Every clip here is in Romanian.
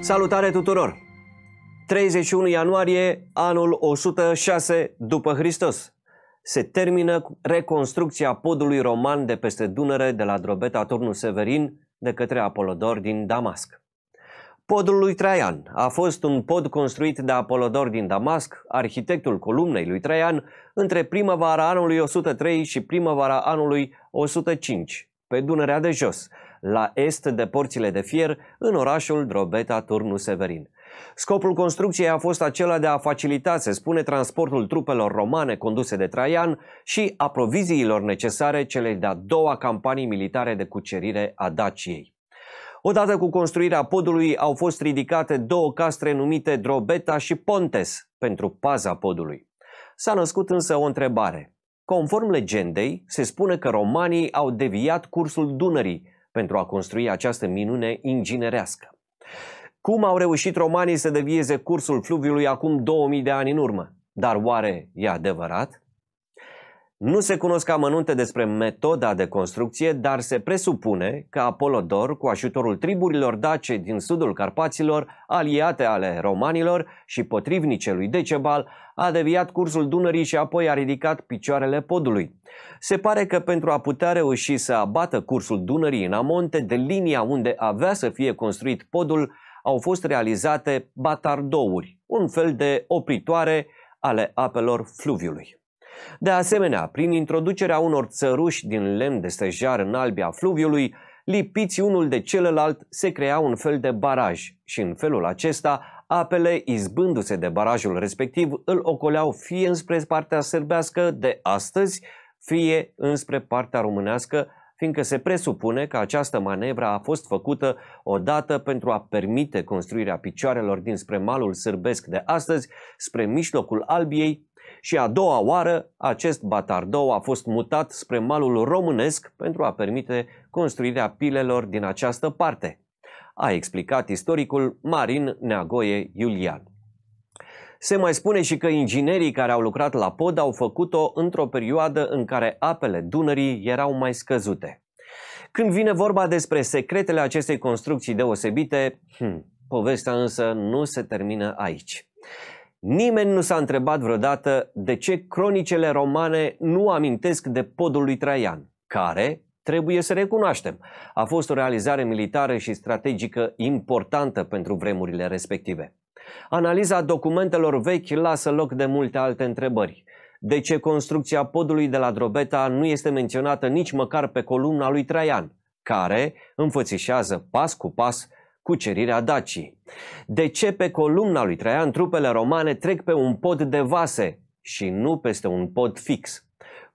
Salutare tuturor! 31 ianuarie, anul 106 după Hristos. Se termină reconstrucția podului roman de peste Dunăre de la Drobeta Turnul Severin de către Apolodor din Damasc. Podul lui Traian a fost un pod construit de Apolodor din Damasc, arhitectul columnei lui Traian, între primăvara anului 103 și primăvara anului 105, pe Dunărea de Jos, la est de porțile de fier, în orașul Drobeta Turnu Severin. Scopul construcției a fost acela de a facilita, se spune, transportul trupelor romane conduse de Traian și a proviziilor necesare celei de-a doua campanii militare de cucerire a Daciei. Odată cu construirea podului au fost ridicate două castre numite Drobeta și Pontes pentru paza podului. S-a născut însă o întrebare. Conform legendei, se spune că romanii au deviat cursul Dunării pentru a construi această minune inginerească. Cum au reușit romanii să devieze cursul fluviului acum 2000 de ani în urmă? Dar oare e adevărat? Nu se cunosc amănunte despre metoda de construcție, dar se presupune că Apolodor, cu ajutorul triburilor dace din sudul Carpaților, aliate ale romanilor și potrivnice lui Decebal, a deviat cursul Dunării și apoi a ridicat picioarele podului. Se pare că pentru a putea reuși să abată cursul Dunării în amonte de linia unde avea să fie construit podul, au fost realizate batardouri, un fel de opritoare ale apelor fluviului. De asemenea, prin introducerea unor țăruși din lemn de stejar în albia fluviului, lipiți unul de celălalt, se crea un fel de baraj și în felul acesta apele, izbându-se de barajul respectiv, îl ocoleau fie înspre partea sârbească de astăzi, fie înspre partea românească, fiindcă se presupune că această manevră a fost făcută odată pentru a permite construirea picioarelor dinspre malul sârbesc de astăzi spre mijlocul Albiei și a doua oară acest batardou a fost mutat spre malul românesc pentru a permite construirea pilelor din această parte, a explicat istoricul Marin Neagoie Iulian. Se mai spune și că inginerii care au lucrat la pod au făcut-o într-o perioadă în care apele Dunării erau mai scăzute. Când vine vorba despre secretele acestei construcții deosebite, hmm, povestea însă nu se termină aici. Nimeni nu s-a întrebat vreodată de ce cronicele romane nu amintesc de podul lui Traian, care, trebuie să recunoaștem, a fost o realizare militară și strategică importantă pentru vremurile respective. Analiza documentelor vechi lasă loc de multe alte întrebări. De ce construcția podului de la Drobeta nu este menționată nici măcar pe columna lui Traian, care înfățișează pas cu pas cucerirea Dacii. De ce pe columna lui Traian trupele romane trec pe un pod de vase și nu peste un pod fix?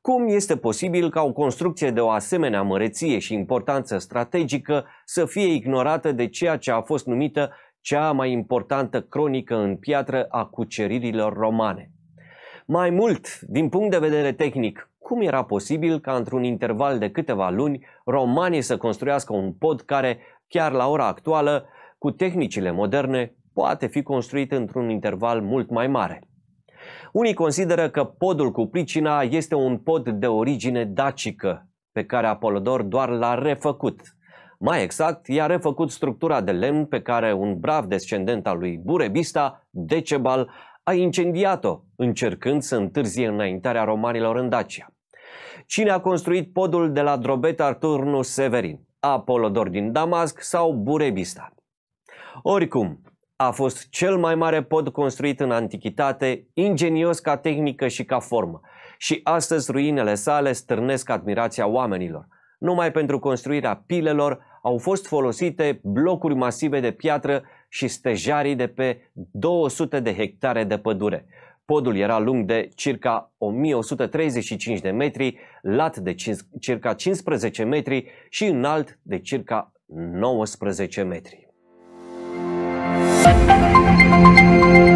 Cum este posibil ca o construcție de o asemenea măreție și importanță strategică să fie ignorată de ceea ce a fost numită cea mai importantă cronică în piatră a cuceririlor romane? Mai mult, din punct de vedere tehnic, cum era posibil ca într-un interval de câteva luni romanii să construiască un pod care, chiar la ora actuală, cu tehnicile moderne, poate fi construit într-un interval mult mai mare. Unii consideră că podul cu pricina este un pod de origine dacică, pe care Apolodor doar l-a refăcut. Mai exact, i-a refăcut structura de lemn pe care un brav descendent al lui Burebista, Decebal, a incendiat-o, încercând să întârzie înaintarea romanilor în Dacia. Cine a construit podul de la Drobeta Turnu Severin? Apolodor din Damasc sau Burebista? Oricum, a fost cel mai mare pod construit în antichitate, ingenios ca tehnică și ca formă. Și astăzi ruinele sale stârnesc admirația oamenilor. Numai pentru construirea pilelor au fost folosite blocuri masive de piatră și stejarii de pe 200 de hectare de pădure. Podul era lung de circa 1135 de metri, lat de circa 15 metri și înalt de circa 19 metri. Thank you.